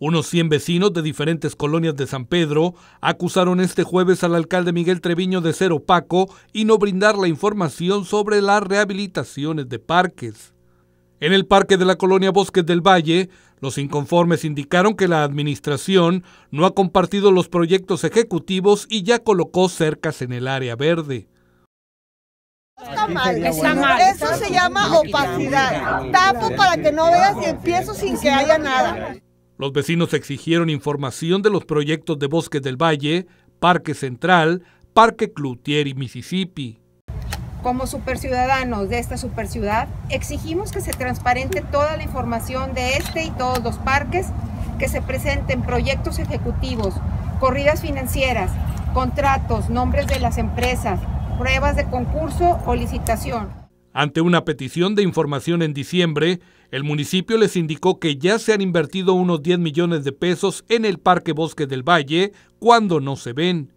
Unos 100 vecinos de diferentes colonias de San Pedro acusaron este jueves al alcalde Miguel Treviño de ser opaco y no brindar la información sobre las rehabilitaciones de parques. En el parque de la colonia Bosques del Valle, los inconformes indicaron que la administración no ha compartido los proyectos ejecutivos y ya colocó cercas en el área verde. Eso se llama opacidad. Tapo para que no veas y empiezo sin que haya nada. Los vecinos exigieron información de los proyectos de Bosques del Valle, Parque Central, Parque Cloutier y Mississippi. Como superciudadanos de esta superciudad, exigimos que se transparente toda la información de este y todos los parques, que se presenten proyectos ejecutivos, corridas financieras, contratos, nombres de las empresas, pruebas de concurso o licitación. Ante una petición de información en diciembre, el municipio les indicó que ya se han invertido unos 10 millones de pesos en el Parque Bosque del Valle cuando no se ven.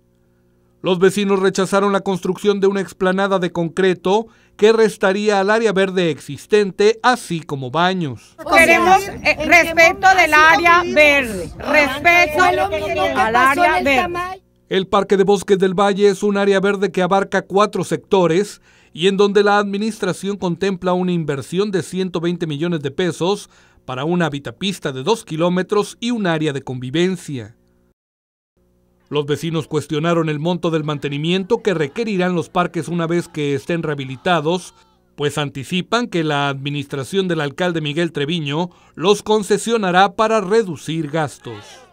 Los vecinos rechazaron la construcción de una explanada de concreto que restaría al área verde existente, así como baños. Queremos eh, respeto del área verde, respeto al área verde. El Parque de Bosques del Valle es un área verde que abarca cuatro sectores y en donde la administración contempla una inversión de 120 millones de pesos para una habitapista de 2 kilómetros y un área de convivencia. Los vecinos cuestionaron el monto del mantenimiento que requerirán los parques una vez que estén rehabilitados, pues anticipan que la administración del alcalde Miguel Treviño los concesionará para reducir gastos.